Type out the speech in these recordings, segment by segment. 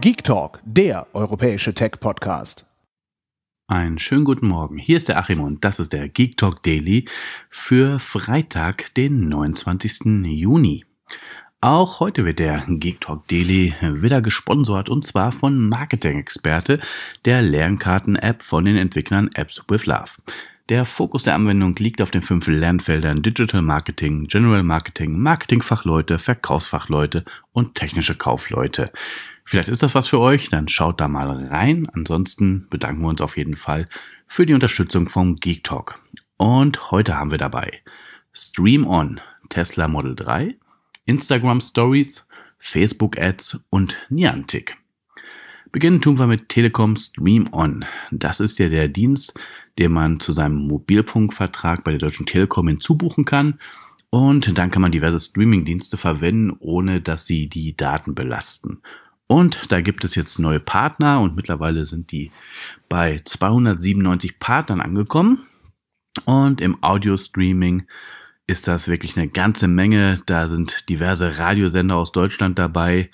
Geek Talk, der europäische Tech-Podcast. Einen schönen guten Morgen. Hier ist der Achim und das ist der Geek Talk Daily für Freitag, den 29. Juni. Auch heute wird der Geek Talk Daily wieder gesponsert und zwar von Marketing-Experte der Lernkarten-App von den Entwicklern Apps with Love. Der Fokus der Anwendung liegt auf den fünf Lernfeldern Digital Marketing, General Marketing, Marketingfachleute, Verkaufsfachleute und technische Kaufleute. Vielleicht ist das was für euch, dann schaut da mal rein. Ansonsten bedanken wir uns auf jeden Fall für die Unterstützung vom Geek Talk. Und heute haben wir dabei Stream On, Tesla Model 3, Instagram Stories, Facebook Ads und Niantic. Beginnen tun wir mit Telekom Stream On. Das ist ja der Dienst, den man zu seinem Mobilfunkvertrag bei der Deutschen Telekom hinzubuchen kann. Und dann kann man diverse Streaming-Dienste verwenden, ohne dass sie die Daten belasten. Und da gibt es jetzt neue Partner und mittlerweile sind die bei 297 Partnern angekommen. Und im Audio-Streaming ist das wirklich eine ganze Menge. Da sind diverse Radiosender aus Deutschland dabei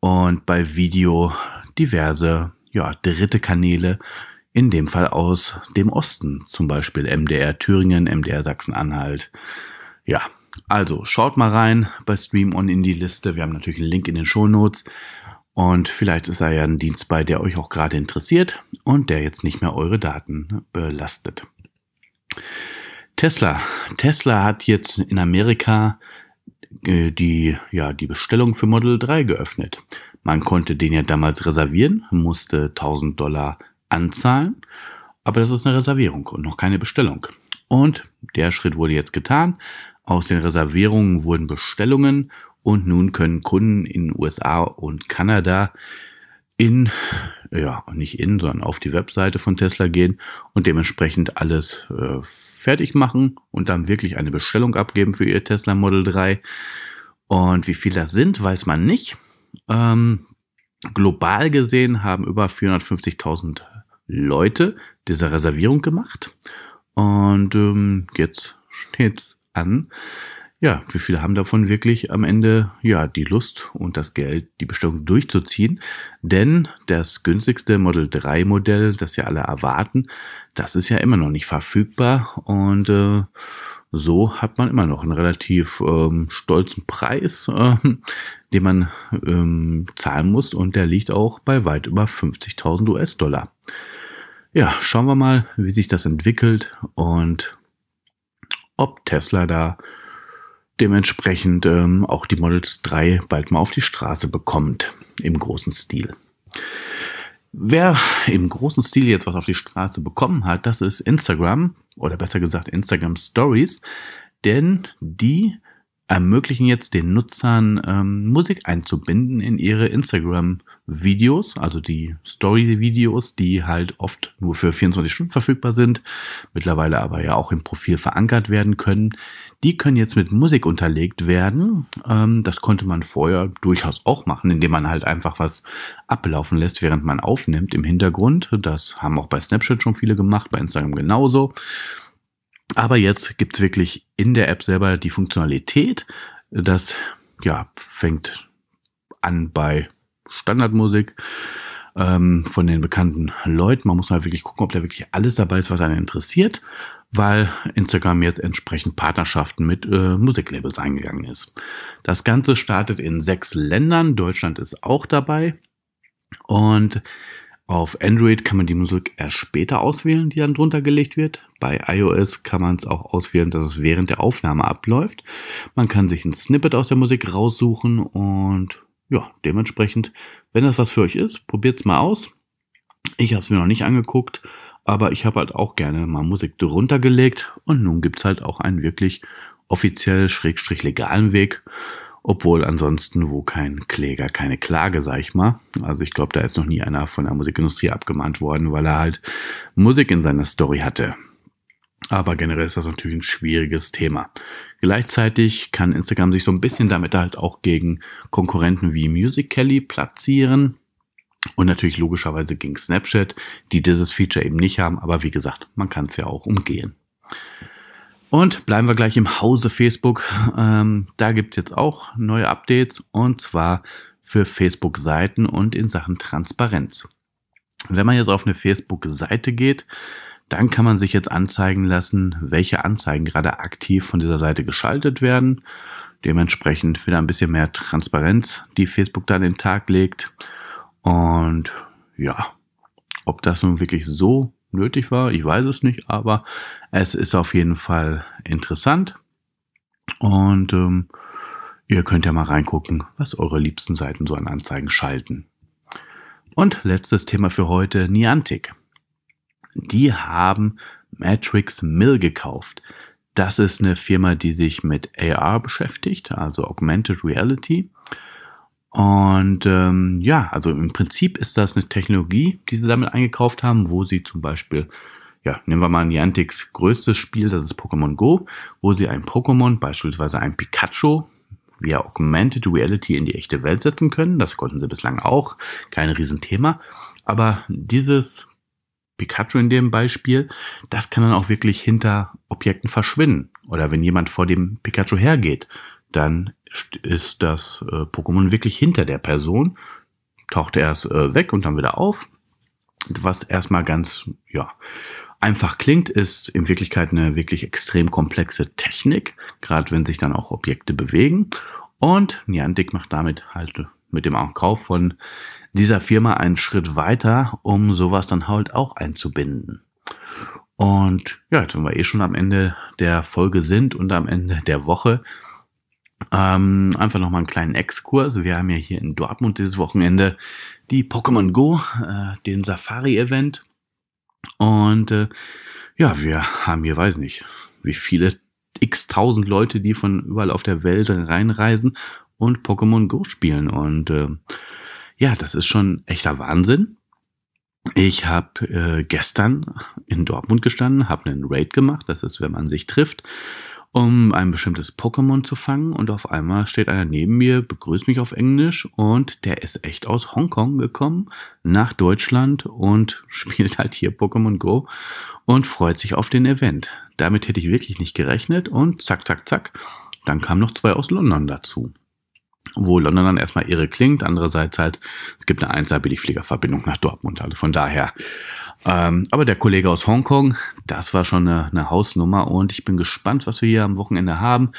und bei Video diverse ja, dritte Kanäle, in dem Fall aus dem Osten, zum Beispiel MDR Thüringen, MDR Sachsen-Anhalt. Ja, also schaut mal rein bei Stream On in die Liste. Wir haben natürlich einen Link in den Show Notes. Und vielleicht ist da ja ein Dienst bei, der euch auch gerade interessiert und der jetzt nicht mehr eure Daten äh, belastet. Tesla. Tesla hat jetzt in Amerika äh, die, ja, die Bestellung für Model 3 geöffnet. Man konnte den ja damals reservieren, musste 1000 Dollar anzahlen, aber das ist eine Reservierung und noch keine Bestellung. Und der Schritt wurde jetzt getan. Aus den Reservierungen wurden Bestellungen und nun können Kunden in USA und Kanada in, ja, nicht in, sondern auf die Webseite von Tesla gehen und dementsprechend alles äh, fertig machen und dann wirklich eine Bestellung abgeben für ihr Tesla Model 3. Und wie viel das sind, weiß man nicht. Ähm, global gesehen haben über 450.000 Leute diese Reservierung gemacht. Und ähm, jetzt steht's an, ja, wie viele haben davon wirklich am Ende ja die Lust und das Geld, die Bestellung durchzuziehen? Denn das günstigste Model 3 Modell, das ja alle erwarten, das ist ja immer noch nicht verfügbar und äh, so hat man immer noch einen relativ ähm, stolzen Preis, äh, den man ähm, zahlen muss und der liegt auch bei weit über 50.000 US-Dollar. Ja, schauen wir mal, wie sich das entwickelt und ob Tesla da dementsprechend ähm, auch die Models 3 bald mal auf die Straße bekommt im großen Stil. Wer im großen Stil jetzt was auf die Straße bekommen hat, das ist Instagram oder besser gesagt Instagram Stories, denn die ermöglichen jetzt den Nutzern, ähm, Musik einzubinden in ihre Instagram-Videos, also die Story-Videos, die halt oft nur für 24 Stunden verfügbar sind, mittlerweile aber ja auch im Profil verankert werden können. Die können jetzt mit Musik unterlegt werden. Ähm, das konnte man vorher durchaus auch machen, indem man halt einfach was ablaufen lässt, während man aufnimmt im Hintergrund. Das haben auch bei Snapchat schon viele gemacht, bei Instagram genauso. Aber jetzt gibt es wirklich in der App selber die Funktionalität, das ja, fängt an bei Standardmusik ähm, von den bekannten Leuten. Man muss halt wirklich gucken, ob da wirklich alles dabei ist, was einen interessiert, weil Instagram jetzt entsprechend Partnerschaften mit äh, Musiklabels eingegangen ist. Das Ganze startet in sechs Ländern. Deutschland ist auch dabei. Und auf Android kann man die Musik erst später auswählen, die dann drunter gelegt wird. Bei iOS kann man es auch auswählen, dass es während der Aufnahme abläuft. Man kann sich ein Snippet aus der Musik raussuchen und ja, dementsprechend, wenn das was für euch ist, probiert es mal aus. Ich habe es mir noch nicht angeguckt, aber ich habe halt auch gerne mal Musik drunter gelegt und nun gibt es halt auch einen wirklich offiziell schrägstrich legalen Weg, obwohl ansonsten wo kein Kläger, keine Klage, sag ich mal. Also ich glaube, da ist noch nie einer von der Musikindustrie abgemahnt worden, weil er halt Musik in seiner Story hatte. Aber generell ist das natürlich ein schwieriges Thema. Gleichzeitig kann Instagram sich so ein bisschen damit halt auch gegen Konkurrenten wie Music Kelly platzieren. Und natürlich logischerweise gegen Snapchat, die dieses Feature eben nicht haben. Aber wie gesagt, man kann es ja auch umgehen. Und bleiben wir gleich im Hause Facebook. Ähm, da gibt es jetzt auch neue Updates und zwar für Facebook-Seiten und in Sachen Transparenz. Wenn man jetzt auf eine Facebook-Seite geht, dann kann man sich jetzt anzeigen lassen, welche Anzeigen gerade aktiv von dieser Seite geschaltet werden. Dementsprechend wieder ein bisschen mehr Transparenz, die Facebook da an den Tag legt. Und ja, ob das nun wirklich so nötig war. Ich weiß es nicht, aber es ist auf jeden Fall interessant. Und ähm, ihr könnt ja mal reingucken, was eure liebsten Seiten so an Anzeigen schalten. Und letztes Thema für heute, Niantic. Die haben Matrix Mill gekauft. Das ist eine Firma, die sich mit AR beschäftigt, also Augmented Reality. Und ähm, ja, also im Prinzip ist das eine Technologie, die sie damit eingekauft haben, wo sie zum Beispiel, ja, nehmen wir mal Niantics größtes Spiel, das ist Pokémon Go, wo sie ein Pokémon, beispielsweise ein Pikachu, via Augmented Reality in die echte Welt setzen können. Das konnten sie bislang auch, kein Riesenthema. Aber dieses Pikachu in dem Beispiel, das kann dann auch wirklich hinter Objekten verschwinden. Oder wenn jemand vor dem Pikachu hergeht, dann ist das äh, Pokémon wirklich hinter der Person, taucht erst äh, weg und dann wieder auf. Was erstmal ganz, ja, einfach klingt, ist in Wirklichkeit eine wirklich extrem komplexe Technik, gerade wenn sich dann auch Objekte bewegen. Und Niantic macht damit halt äh, mit dem Kauf von dieser Firma einen Schritt weiter, um sowas dann halt auch einzubinden. Und ja, jetzt wenn wir eh schon am Ende der Folge sind und am Ende der Woche, ähm, einfach nochmal einen kleinen Exkurs. Wir haben ja hier in Dortmund dieses Wochenende die Pokémon Go, äh, den Safari-Event. Und äh, ja, wir haben hier, weiß nicht, wie viele x-tausend Leute, die von überall auf der Welt reinreisen und Pokémon Go spielen. Und äh, ja, das ist schon echter Wahnsinn. Ich habe äh, gestern in Dortmund gestanden, habe einen Raid gemacht. Das ist, wenn man sich trifft um ein bestimmtes Pokémon zu fangen und auf einmal steht einer neben mir, begrüßt mich auf Englisch und der ist echt aus Hongkong gekommen nach Deutschland und spielt halt hier Pokémon Go und freut sich auf den Event. Damit hätte ich wirklich nicht gerechnet und zack, zack, zack. Dann kamen noch zwei aus London dazu wo London dann erstmal irre klingt. Andererseits halt, es gibt eine 1 billigfliegerverbindung nach Dortmund. Also von daher ähm, aber der Kollege aus Hongkong, das war schon eine, eine, Hausnummer und ich bin gespannt, was wir hier am Wochenende haben.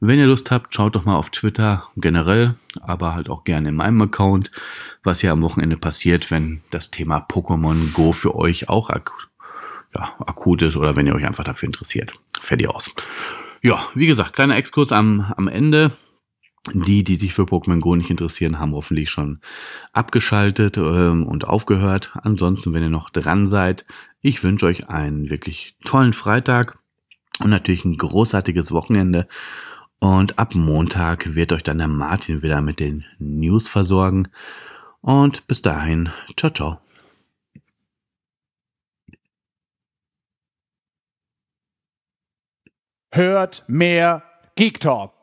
Wenn ihr Lust habt, schaut doch mal auf Twitter generell, aber halt auch gerne in meinem Account, was hier am Wochenende passiert, wenn das Thema Pokémon Go für euch auch ak ja, akut ist oder wenn ihr euch einfach dafür interessiert. Fertig aus. Ja, wie gesagt, kleiner Exkurs am, am Ende die, die sich für Pokémon Go nicht interessieren, haben hoffentlich schon abgeschaltet ähm, und aufgehört. Ansonsten, wenn ihr noch dran seid, ich wünsche euch einen wirklich tollen Freitag und natürlich ein großartiges Wochenende. Und ab Montag wird euch dann der Martin wieder mit den News versorgen. Und bis dahin, ciao, ciao. Hört mehr Geek Talk.